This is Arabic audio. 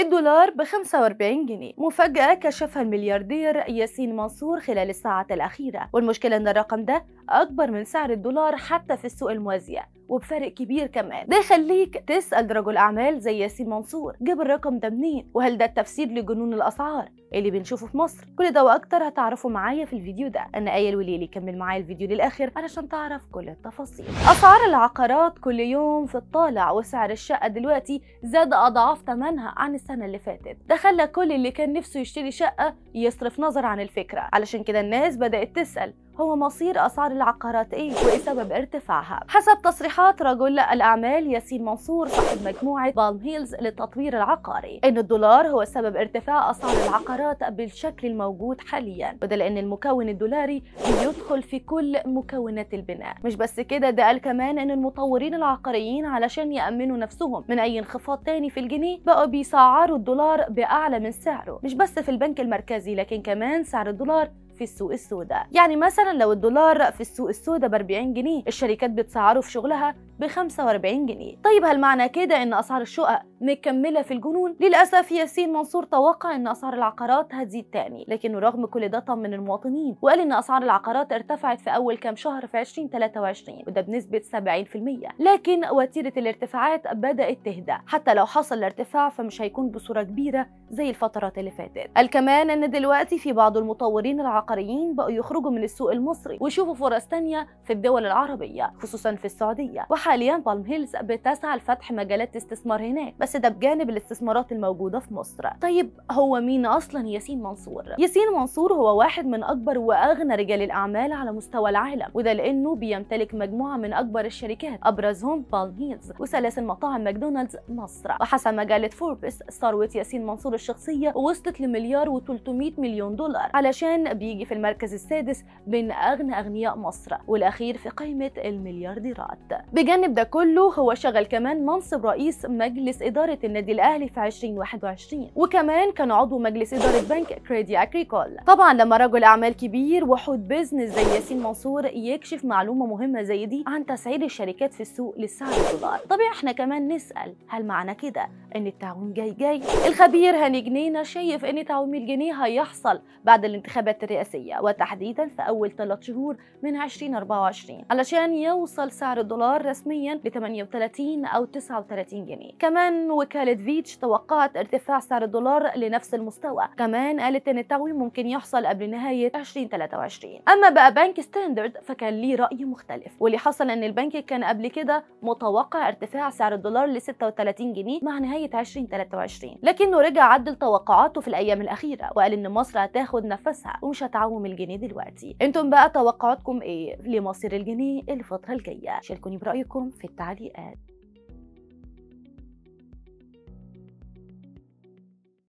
الدولار ب 45 جنيه مفاجأة كشفها الملياردير ياسين منصور خلال الساعات الأخيرة والمشكلة أن الرقم ده أكبر من سعر الدولار حتى في السوق الموازية وبفرق كبير كمان ده يخليك تسال رجل اعمال زي ياسين منصور جاب الرقم ده منين وهل ده التفسير لجنون الاسعار اللي بنشوفه في مصر كل ده واكتر هتعرفوا معايا في الفيديو ده انا ايا وليلي كمل معايا الفيديو للاخر علشان تعرف كل التفاصيل اسعار العقارات كل يوم في الطالع وسعر الشقه دلوقتي زاد اضعاف ثمنها عن السنه اللي فاتت ده خلى كل اللي كان نفسه يشتري شقه يصرف نظر عن الفكره علشان كده الناس بدات تسال هو مصير أسعار العقارات إيه وسبب ارتفاعها حسب تصريحات رجل الأعمال ياسين منصور صاحب مجموعة بالم هيلز للتطوير العقاري إن الدولار هو سبب ارتفاع أسعار العقارات بالشكل الموجود حاليا وده لأن المكون الدولاري بيدخل في كل مكونات البناء مش بس كده ده قال كمان إن المطورين العقاريين علشان يأمنوا نفسهم من أي انخفاض تاني في الجنيه بقوا بيسعروا الدولار بأعلى من سعره مش بس في البنك المركزي لكن كمان سعر الدولار في السوق السوداء يعني مثلا لو الدولار في السوق السوداء ب 40 جنيه الشركات بتسعره في شغلها ب 45 جنيه طيب هل معنى كده ان اسعار الشقق مكملة في الجنون للأسف ياسين منصور توقع أن أسعار العقارات هتزيد تاني لكنه رغم كل ده طمن المواطنين وقال أن أسعار العقارات ارتفعت في أول كام شهر في 2023 وده بنسبة 70% لكن وتيرة الارتفاعات بدأت تهدى حتى لو حصل ارتفاع فمش هيكون بصورة كبيرة زي الفترات اللي فاتت قال كمان أن دلوقتي في بعض المطورين العقاريين بقوا يخرجوا من السوق المصري ويشوفوا فرص تانية في الدول العربية خصوصا في السعودية وحاليا بالم هيلز بتسعى لفتح مجالات استثمار هناك بس بس ده بجانب الاستثمارات الموجودة في مصر طيب هو مين أصلا ياسين منصور؟ ياسين منصور هو واحد من أكبر وأغنى رجال الأعمال على مستوى العالم وده لأنه بيمتلك مجموعة من أكبر الشركات أبرزهم بالمينز وسلاسل مطاعم ماكدونالدز مصر وحسب مجلة فوربس ثروة ياسين منصور الشخصية وصلت لمليار و300 مليون دولار علشان بيجي في المركز السادس بين أغنى أغنياء مصر والأخير في قائمة المليارديرات بجانب ده كله هو شغل كمان منصب رئيس مجلس إدارة إدارة النادي الأهلي في 2021 وكمان كان عضو مجلس إدارة بنك كريدي أكريكول طبعا لما رجل أعمال كبير وحود بيزنس زي ياسين منصور يكشف معلومة مهمة زي دي عن تسعير الشركات في السوق للسعر الدولار طبيعي احنا كمان نسأل هل معنى كده إن التعويم جاي جاي الخبير هاني جنينة شايف إن تعويم الجنيه هيحصل بعد الانتخابات الرئاسية وتحديدا في أول ثلاث شهور من 2024 علشان يوصل سعر الدولار رسميا ل 38 أو 39 جنيه كمان وكالة فيتش توقعت ارتفاع سعر الدولار لنفس المستوى كمان قالت ان التعويم ممكن يحصل قبل نهاية 2023 أما بقى بنك ستاندرد فكان ليه رأي مختلف واللي حصل ان البنك كان قبل كده متوقع ارتفاع سعر الدولار ل 36 جنيه مع نهاية 2023 لكنه رجع عدل توقعاته في الأيام الأخيرة وقال ان مصر هتاخد نفسها ومش هتعوم الجنيه دلوقتي انتم بقى توقعاتكم ايه لمصير الجنيه الفترة الجاية شاركوني برأيكم في التعليقات